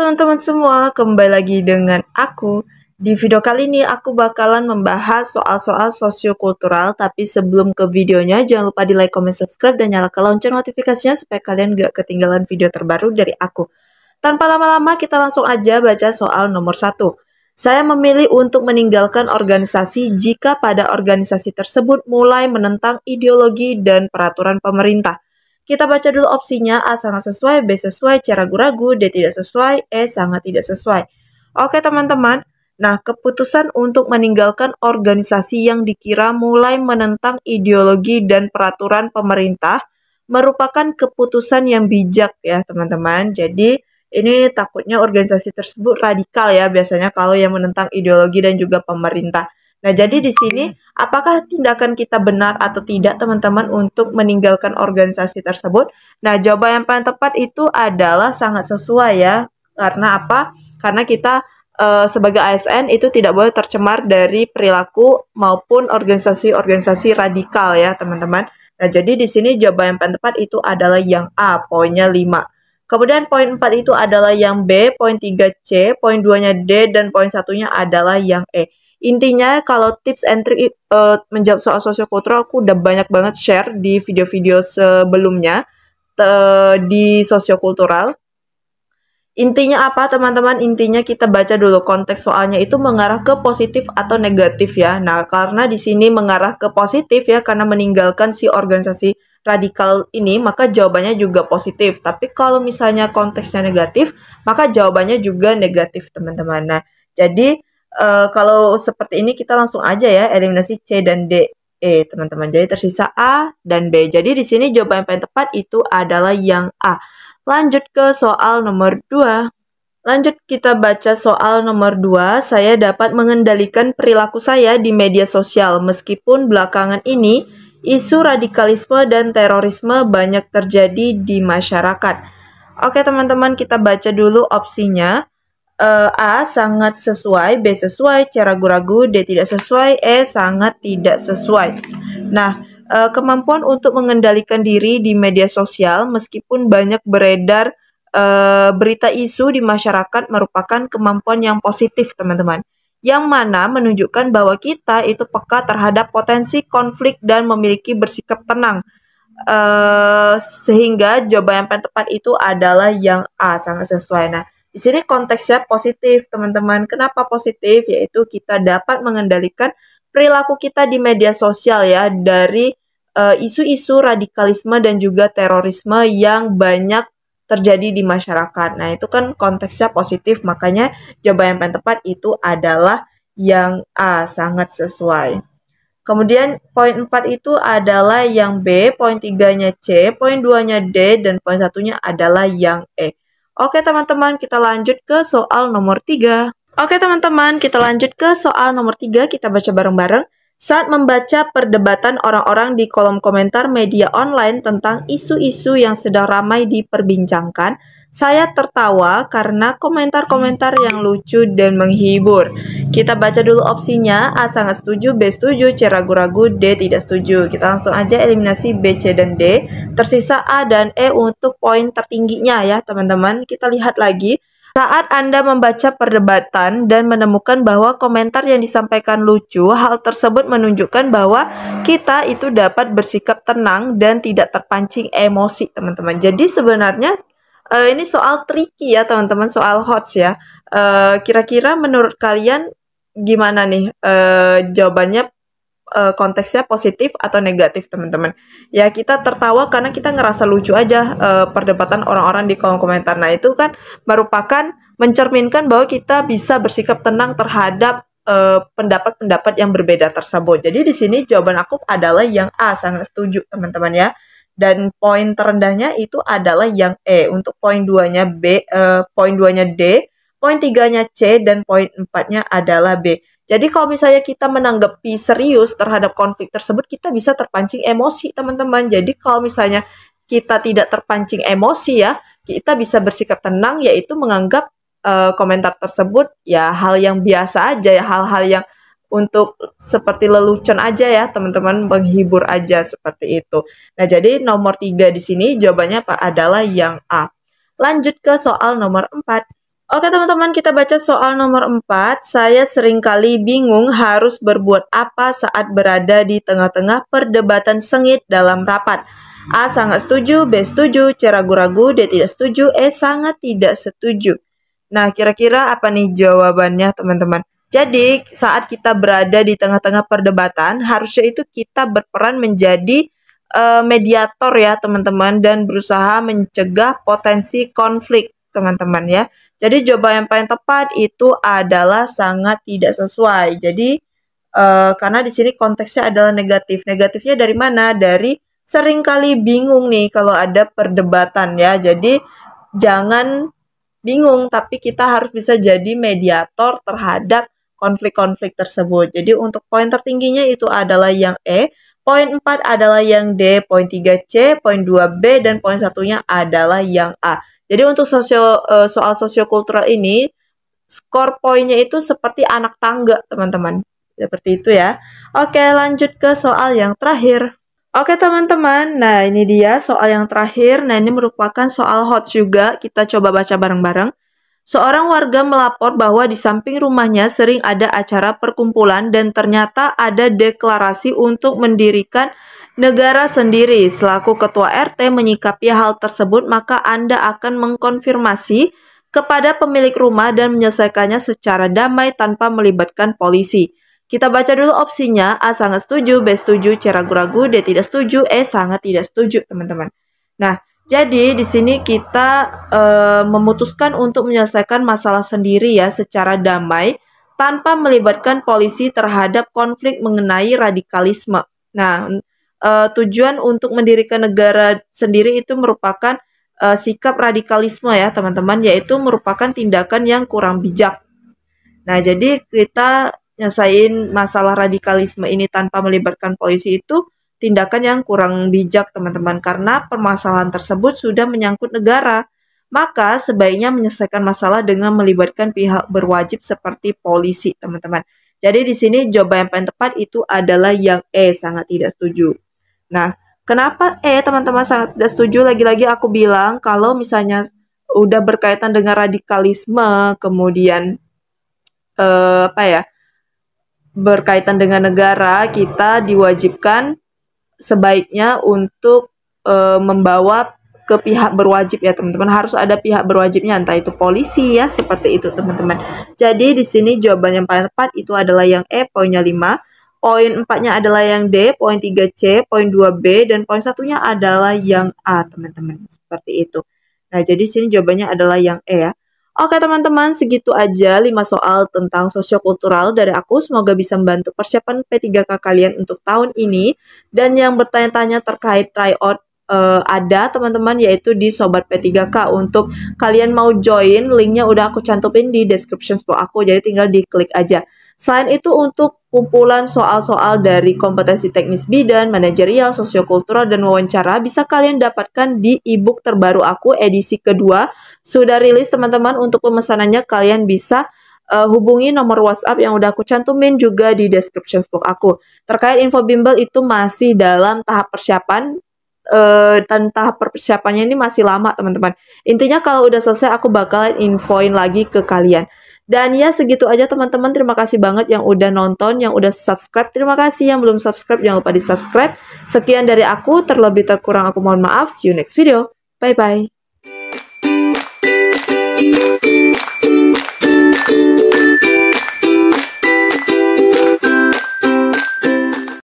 teman-teman semua, kembali lagi dengan aku. Di video kali ini aku bakalan membahas soal-soal sosiokultural, tapi sebelum ke videonya jangan lupa di like, comment, subscribe, dan nyalakan lonceng notifikasinya supaya kalian gak ketinggalan video terbaru dari aku. Tanpa lama-lama kita langsung aja baca soal nomor satu. Saya memilih untuk meninggalkan organisasi jika pada organisasi tersebut mulai menentang ideologi dan peraturan pemerintah. Kita baca dulu opsinya, A sangat sesuai, B sesuai, C ragu-ragu, D tidak sesuai, E sangat tidak sesuai. Oke teman-teman, Nah, keputusan untuk meninggalkan organisasi yang dikira mulai menentang ideologi dan peraturan pemerintah merupakan keputusan yang bijak ya, teman-teman. Jadi, ini takutnya organisasi tersebut radikal ya biasanya kalau yang menentang ideologi dan juga pemerintah. Nah, jadi di sini apakah tindakan kita benar atau tidak teman-teman untuk meninggalkan organisasi tersebut? Nah, jawaban yang paling tepat itu adalah sangat sesuai ya. Karena apa? Karena kita uh, sebagai ASN itu tidak boleh tercemar dari perilaku maupun organisasi-organisasi radikal ya, teman-teman. Nah, jadi di sini jawaban yang paling tepat itu adalah yang A, poinnya 5. Kemudian poin 4 itu adalah yang B, poin 3C, poin 2-nya D, dan poin satunya adalah yang E. Intinya kalau tips and trick uh, menjawab soal sosiokultural aku udah banyak banget share di video-video sebelumnya di sosiokultural. Intinya apa teman-teman? Intinya kita baca dulu konteks soalnya itu mengarah ke positif atau negatif ya. Nah, karena di sini mengarah ke positif ya karena meninggalkan si organisasi radikal ini, maka jawabannya juga positif. Tapi kalau misalnya konteksnya negatif, maka jawabannya juga negatif, teman-teman. Nah, jadi Uh, kalau seperti ini kita langsung aja ya eliminasi C dan D. eh teman-teman. Jadi tersisa A dan B. Jadi di sini jawaban yang paling tepat itu adalah yang A. Lanjut ke soal nomor 2. Lanjut kita baca soal nomor 2. Saya dapat mengendalikan perilaku saya di media sosial meskipun belakangan ini isu radikalisme dan terorisme banyak terjadi di masyarakat. Oke teman-teman kita baca dulu opsinya uh, A sangat sesuai, B sesuai, C ragu-ragu, D tidak sesuai, E sangat tidak sesuai. Nah, uh, kemampuan untuk mengendalikan diri di media sosial meskipun banyak beredar uh, berita isu di masyarakat merupakan kemampuan yang positif, teman-teman. Yang mana menunjukkan bahwa kita itu peka terhadap potensi konflik dan memiliki bersikap tenang. Uh, sehingga jawaban yang paling tepat itu adalah yang A sangat sesuai. Nah, di sini konteksnya positif, teman-teman. Kenapa positif? Yaitu kita dapat mengendalikan perilaku kita di media sosial ya dari eh, isu-isu uh, radikalisme dan juga terorisme yang banyak terjadi di masyarakat. Nah, itu kan konteksnya positif, makanya jawaban yang paling tepat itu adalah yang A, sangat sesuai. Kemudian poin 4 itu adalah yang B, poin 3-nya C, poin 2-nya D, dan poin 1-nya adalah yang E. Oke teman-teman, kita lanjut ke soal nomor 3. Oke teman-teman, kita lanjut ke soal nomor 3, kita baca bareng-bareng. Saat membaca perdebatan orang-orang di kolom komentar media online tentang isu-isu yang sedang ramai diperbincangkan, saya tertawa karena komentar-komentar yang lucu dan menghibur. Kita baca dulu opsinya. A sangat setuju, B setuju, C ragu-ragu, D tidak setuju. Kita langsung aja eliminasi B, C, dan D. Tersisa A dan E untuk poin tertingginya ya teman-teman. Kita lihat lagi. Saat Anda membaca perdebatan dan menemukan bahwa komentar yang disampaikan lucu, hal tersebut menunjukkan bahwa kita itu dapat bersikap tenang dan tidak terpancing emosi, teman-teman. Jadi sebenarnya uh, ini soal tricky ya teman-teman, soal hots ya. Eh, kira-kira uh, menurut kalian gimana nih uh, jawabannya uh, konteksnya positif atau negatif teman-teman ya kita tertawa karena kita ngerasa lucu aja uh, perdebatan orang-orang di kolom komentar nah itu kan merupakan mencerminkan bahwa kita bisa bersikap tenang terhadap pendapat-pendapat uh, yang berbeda tersebut jadi di sini jawaban aku adalah yang A sangat setuju teman-teman ya dan poin terendahnya itu adalah yang E. Untuk poin 2-nya B, uh, poin 2-nya D, poin 3-nya C dan poin empatnya adalah B. Jadi kalau misalnya kita menanggapi serius terhadap konflik tersebut, kita bisa terpancing emosi, teman-teman. Jadi kalau misalnya kita tidak terpancing emosi ya, kita bisa bersikap tenang yaitu menganggap uh, komentar tersebut ya hal yang biasa aja ya, hal-hal yang untuk seperti lelucon aja ya teman-teman menghibur aja seperti itu. Nah jadi nomor tiga di sini jawabannya pak adalah yang A. Lanjut ke soal nomor empat. Oke teman-teman kita baca soal nomor empat. Saya seringkali bingung harus berbuat apa saat berada di tengah-tengah perdebatan sengit dalam rapat. A sangat setuju, B setuju, C ragu-ragu, D tidak setuju, E sangat tidak setuju. Nah kira-kira apa nih jawabannya teman-teman? Jadi, saat kita berada di tengah-tengah perdebatan, harusnya itu kita berperan menjadi uh, mediator ya, teman-teman dan berusaha mencegah potensi konflik, teman-teman ya. Jadi, jawaban yang paling tepat itu adalah sangat tidak sesuai. Jadi, uh, karena di sini konteksnya adalah negatif. Negatifnya dari mana? Dari seringkali bingung nih kalau ada perdebatan ya. Jadi, jangan bingung, tapi kita harus bisa jadi mediator terhadap konflik-konflik tersebut. Jadi untuk poin tertingginya itu adalah yang E, poin 4 adalah yang D, poin 3C, poin 2B, dan poin satunya adalah yang A. Jadi untuk sosio, e, soal sosiokultural ini, skor poinnya itu seperti anak tangga, teman-teman. Seperti itu ya. Oke, lanjut ke soal yang terakhir. Oke teman-teman, nah ini dia soal yang terakhir. Nah ini merupakan soal hot juga. Kita coba baca bareng-bareng. Seorang warga melapor bahwa di samping rumahnya sering ada acara perkumpulan dan ternyata ada deklarasi untuk mendirikan negara sendiri. Selaku ketua RT menyikapi hal tersebut, maka Anda akan mengkonfirmasi kepada pemilik rumah dan menyelesaikannya secara damai tanpa melibatkan polisi. Kita baca dulu opsinya, A sangat setuju, B setuju, C ragu-ragu, D tidak setuju, E sangat tidak setuju, teman-teman. Nah, jadi di sini kita e, memutuskan untuk menyelesaikan masalah sendiri ya secara damai tanpa melibatkan polisi terhadap konflik mengenai radikalisme. Nah, e, tujuan untuk mendirikan negara sendiri itu merupakan e, sikap radikalisme ya teman-teman, yaitu merupakan tindakan yang kurang bijak. Nah, jadi kita nyesain masalah radikalisme ini tanpa melibatkan polisi itu tindakan yang kurang bijak teman-teman karena permasalahan tersebut sudah menyangkut negara. Maka sebaiknya menyelesaikan masalah dengan melibatkan pihak berwajib seperti polisi, teman-teman. Jadi di sini jawaban yang paling tepat itu adalah yang E, sangat tidak setuju. Nah, kenapa E, teman-teman, sangat tidak setuju? Lagi-lagi aku bilang kalau misalnya udah berkaitan dengan radikalisme, kemudian eh, apa ya, berkaitan dengan negara, kita diwajibkan sebaiknya untuk e, membawa ke pihak berwajib ya teman-teman harus ada pihak berwajibnya entah itu polisi ya seperti itu teman-teman jadi di sini jawaban yang paling tepat itu adalah yang E poinnya 5 poin 4 nya adalah yang D poin 3C poin 2B dan poin satunya adalah yang A teman-teman seperti itu nah jadi sini jawabannya adalah yang E ya Oke teman-teman, segitu aja 5 soal tentang sosiokultural dari aku. Semoga bisa membantu persiapan P3K kalian untuk tahun ini. Dan yang bertanya-tanya terkait tryout uh, ada teman-teman yaitu di Sobat P3K untuk kalian mau join linknya udah aku cantumin di description box aku jadi tinggal diklik aja selain itu untuk Kumpulan soal-soal dari kompetensi teknis bidan, manajerial, sosiokultural, dan wawancara bisa kalian dapatkan di e-book terbaru aku edisi kedua. Sudah rilis teman-teman untuk pemesanannya kalian bisa uh, hubungi nomor WhatsApp yang udah aku cantumin juga di description box aku. Terkait info bimbel itu masih dalam tahap persiapan uh, dan tahap persiapannya ini masih lama teman-teman. Intinya kalau udah selesai aku bakalan infoin lagi ke kalian. Dan ya segitu aja teman-teman, terima kasih banget yang udah nonton, yang udah subscribe. Terima kasih yang belum subscribe, jangan lupa di subscribe. Sekian dari aku, terlebih terkurang aku mohon maaf. See you next video. Bye-bye.